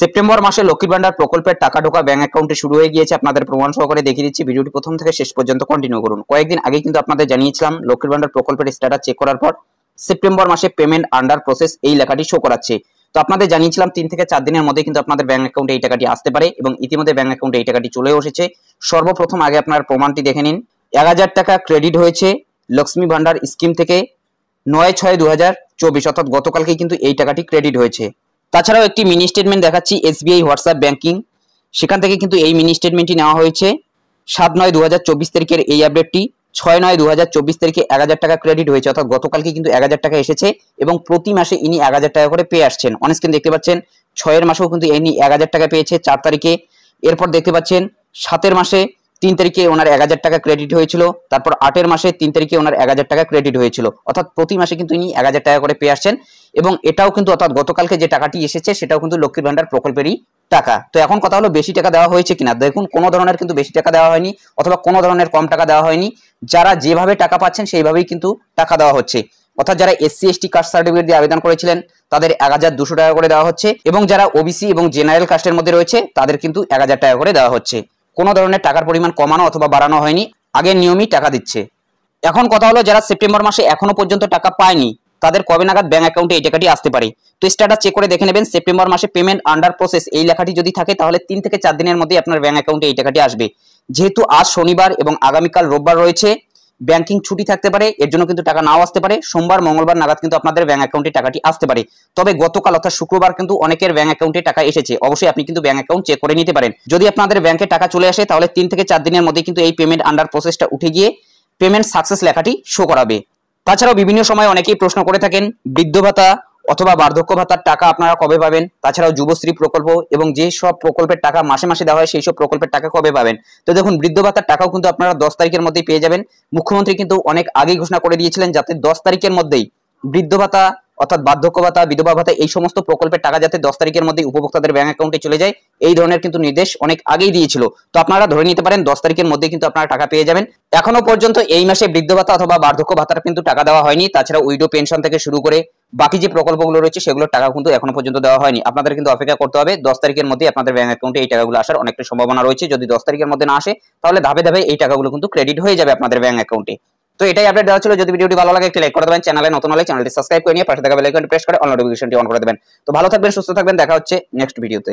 September মাসে লক্ষ্মীর ভান্ডার প্রকল্পের টাকা ঢোকা ব্যাংক অ্যাকাউন্টে শুরু হয়ে গিয়েছে আপনাদের প্রমাণ সহকারে দেখিয়ে দিচ্ছি ভিডিওটি প্রথম থেকে শেষ পর্যন্ত কন্টিনিউ করুন কয়েকদিন আগে কিন্তু আপনাদের জানিয়েছিলাম লক্ষ্মীর ভান্ডার প্রকল্পের স্ট্যাটাস চেক করার পর সেপ্টেম্বর মাসে পেমেন্ট আন্ডার প্রসেস এই লেখাটি শো করাচ্ছে তো আপনাদের জানিয়েছিলাম তিন থেকে চার দিনের মধ্যে কিন্তু আপনাদের ব্যাংক অ্যাকাউন্টে এই টাকাটি আসতে পারে এবং ইতিমধ্যে ব্যাংক অ্যাকাউন্টে এই টাকাটি চলে এসেছে সর্বপ্রথম আগে আপনার প্রমাণটি দেখে নিন এক হাজার টাকা ক্রেডিট হয়েছে লক্ষ্মী ভান্ডার স্কিম থেকে নয় ছয় দু হাজার চব্বিশ অর্থাৎ গতকালকে কিন্তু এই টাকাটি ক্রেডিট হয়েছে তাছাড়াও একটি মিনি স্টেটমেন্ট দেখাচ্ছি এসবিআই হোয়াটসঅ্যাপ ব্যাংকিং সেখান থেকে কিন্তু এই মিনি স্টেটমেন্টটি নেওয়া হয়েছে সাত নয় দু তারিখের এই আপডেটটি ছয় নয় দু তারিখে এক হাজার টাকা ক্রেডিট হয়েছে অর্থাৎ গতকালকে কিন্তু এক হাজার টাকা এসেছে এবং প্রতি মাসে ইনি এক হাজার টাকা করে পেয়ে আসছেন অনেক কিন্তু দেখতে পাচ্ছেন ছয়ের মাসেও কিন্তু ইনি এক হাজার টাকা পেয়েছে চার তারিখে এরপর দেখতে পাচ্ছেন সাতের মাসে তিন তারিখে ওনার এক হাজার টাকা ক্রেডিট হয়েছিল তারপর আটের মাসে তিন তারিখে ওনার এক হাজার টাকা ক্রেডিট হয়েছিল অর্থাৎ প্রতি মাসে কিন্তু ইনি এক হাজার টাকা করে পেয়ে আসছেন এবং এটাও কিন্তু অর্থাৎ গতকালকে যে টাকাটি এসেছে সেটাও কিন্তু লক্ষ্মীর ভান্ডার প্রকল্পেরই টাকা তো এখন কথা হলো বেশি টাকা দেওয়া হয়েছে কিনা দেখুন কোনো ধরনের কিন্তু বেশি টাকা দেওয়া হয়নি অথবা কোনো ধরনের কম টাকা দেওয়া হয়নি যারা যেভাবে টাকা পাচ্ছেন সেইভাবেই কিন্তু টাকা দেওয়া হচ্ছে অর্থাৎ যারা এসসি এসটি কাস্ট সার্টিফিকেট দিয়ে আবেদন করেছিলেন তাদের এক হাজার দুশো টাকা করে দেওয়া হচ্ছে এবং যারা ওবিসি এবং জেনারেল কাস্টের মধ্যে রয়েছে তাদের কিন্তু এক হাজার টাকা করে দেওয়া হচ্ছে কোনো ধরনের টাকার পরিমাণ কমানো অথবা বাড়ানো হয়নি আগে নিয়মই টাকা দিচ্ছে এখন কথা হলো যারা সেপ্টেম্বর মাসে এখনো পর্যন্ত টাকা পায়নি তাদের কবে নাগাদ ব্যাঙ্ক অ্যাকাউন্টে এই টাকাটি আসতে পারে তো স্ট্যাটাস চেক করে দেখে নেবেন সেপ্টেম্বর মাসে পেমেন্ট আন্ডার প্রসেস এই লেখাটি যদি থাকে তাহলে তিন থেকে চার দিনের মধ্যে আপনার ব্যাঙ্ক অ্যাকাউন্টে এই টাকাটি আসবে যেহেতু আজ শনিবার এবং আগামীকাল রোববার রয়েছে ব্যাংকিং ছুটি থাকতে পারে এর জন্য কিন্তু টাকা নাও আসতে পারে সোমবার মঙ্গলবার নাগাদ কিন্তু আপনাদের ব্যাঙ্ক অ্যাকাউন্টে টাকাটি আসতে পারে তবে গতকাল অর্থাৎ শুক্রবার কিন্তু অনেকের ব্যাঙ্ক অ্যাকাউন্টে টাকা এসেছে অবশ্যই আপনি কিন্তু ব্যাঙ্ক অ্যাকাউন্ট চেক করে নিতে পারেন যদি আপনাদের ব্যাংকে টাকা চলে আসে তাহলে তিন থেকে চার দিনের মধ্যে কিন্তু এই পেমেন্ট আন্ডার প্রসেসটা উঠে গিয়ে পেমেন্ট সাকসেস লেখাটি শো করাবে তাছাড়াও বিভিন্ন সময় অনেকেই প্রশ্ন করে থাকেন বৃদ্ধ ভাতা অথবা বার্ধক্য ভাতার টাকা আপনারা কবে পাবেন তাছাড়াও যুবশ্রী প্রকল্প এবং যে সব প্রকল্পের টাকা মাসে মাসে দেওয়া হয় সেই সব প্রকল্পের টাকা কবে পাবেন তো দেখুন বৃদ্ধ ভাতার টাকাও কিন্তু আপনারা দশ তারিখের মধ্যেই পেয়ে যাবেন মুখ্যমন্ত্রী কিন্তু অনেক আগেই ঘোষণা করে দিয়েছিলেন যাতে দশ তারিখের মধ্যেই বৃদ্ধ ভাতা অর্থাৎ বার্ধক্য ভাতা বিধবা ভাতা এই সমস্ত প্রকল্পের টাকা যাতে দশ তারিখের মধ্যে উপভোক্তাদের ব্যাংক অ্যাকাউন্টে চলে যায় এই ধরনের কিন্তু নির্দেশ অনেক আগেই দিয়েছিল তো আপনারা ধরে নিতে পারেন দশ তারিখের মধ্যে কিন্তু আপনারা টাকা পেয়ে যাবেন এখনো পর্যন্ত এই মাসে বৃদ্ধ ভাতা অথবা বার্ধক্য ভাতার কিন্তু টাকা দেওয়া হয়নি তাছাড়া উইডো পেনশন থেকে শুরু করে বাকি যে প্রকল্পগুলো রয়েছে সেগুলোর টাকা কিন্তু এখনো পর্যন্ত দেওয়া হয়নি আপনাদের কিন্তু অপেক্ষা করতে হবে দশ তারিখের মধ্যে আপনাদের ব্যাংক অ্যাকাউন্টে এই টাকাগুলো আসার অনেকটা সম্ভাবনা রয়েছে যদি দশ তারিখের মধ্যে না আসে তাহলে ধাপে ধাপে এই টাকাগুলো কিন্তু ক্রেডিট হয়ে যাবে আপনাদের ব্যাংক অ্যাকাউন্টে তো এটাই আপডেট দেওয়া ছিল যদি ভিডিওটি ভালো লাগে একটি লাইক করে দেবেন চ্যানেলে নতুন হলে চ্যানেলটি সাবস্ক্রাইব করে নিয়ে পাশে থাকা বেল আইকনটি প্রেস করে অল নোটিফিকেশনটি অন করে দেবেন তো ভালো থাকবেন সুস্থ থাকবেন দেখা হচ্ছে নেক্সট ভিডিওতে